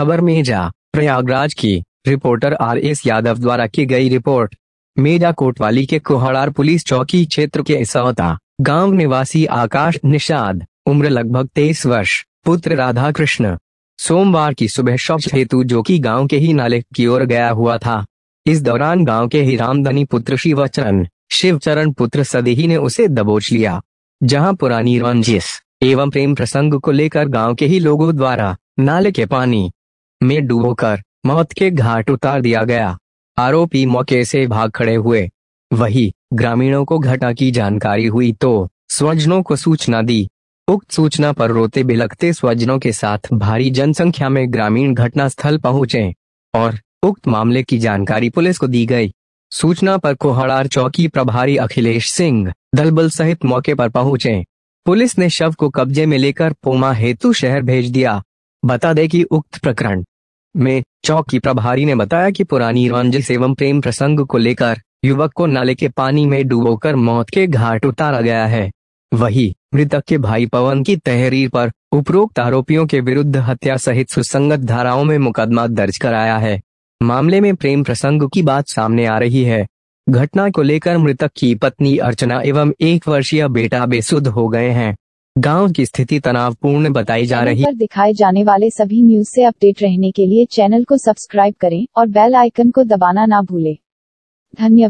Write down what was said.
खबर मेजा प्रयागराज की reporter R S Yadav द्वारा की गई रिपोर्ट मेजा कोटवाली के कोहड़ार पुलिस चौकी क्षेत्र के इसौता गांव निवासी आकाश निषाद उम्र लगभग तेईस वर्ष पुत्र राधा कृष्ण सोमवार की सुबह शौच हेतु जो कि गांव के ही नाले की ओर गया हुआ था इस दौरान गांव के ही रामधनी पुत्र शिवचरण शिवचरण पुत्र सदेही ने उसे दबोच लिया जहां पुरानी रंजिश एवं प्रेम प्रसंग को लेकर गांव के ही लोगों द्वारा नाले के पानी में डूबोकर मौत के घाट उतार दिया गया आरोपी मौके से भाग खड़े हुए वही ग्रामीणों को घटना की जानकारी हुई तो स्वजनों को सूचना दी उक्त सूचना पर रोते बिलखते स्वजनों के साथ भारी जनसंख्या में ग्रामीण घटनास्थल पहुंचे और उक्त मामले की जानकारी पुलिस को दी गई सूचना पर कोहड़ार चौकी प्रभारी अखिलेश सिंह दलबल सहित मौके पर पहुंचे पुलिस ने शव को कब्जे में लेकर पोमा हेतु शहर भेज दिया बता दें कि उक्त प्रकरण में चौकी प्रभारी ने बताया कि पुरानी रंजिश एवं प्रेम प्रसंग को लेकर युवक को नाले के पानी में डुबोकर मौत के घाट उतारा गया है वही मृतक के भाई पवन की तहरीर पर उपरोक्त आरोपियों के विरुद्ध हत्या सहित सुसंगत धाराओं में मुकदमा दर्ज कराया है मामले में प्रेम प्रसंग की बात सामने आ रही है घटना को लेकर मृतक की पत्नी अर्चना एवं एक वर्षीय बेटा बेसुध हो गए हैं गांव की स्थिति तनावपूर्ण बताई जा रही है दिखाए जाने वाले सभी न्यूज से अपडेट रहने के लिए चैनल को सब्सक्राइब करें और बेल आइकन को दबाना ना भूलें धन्यवाद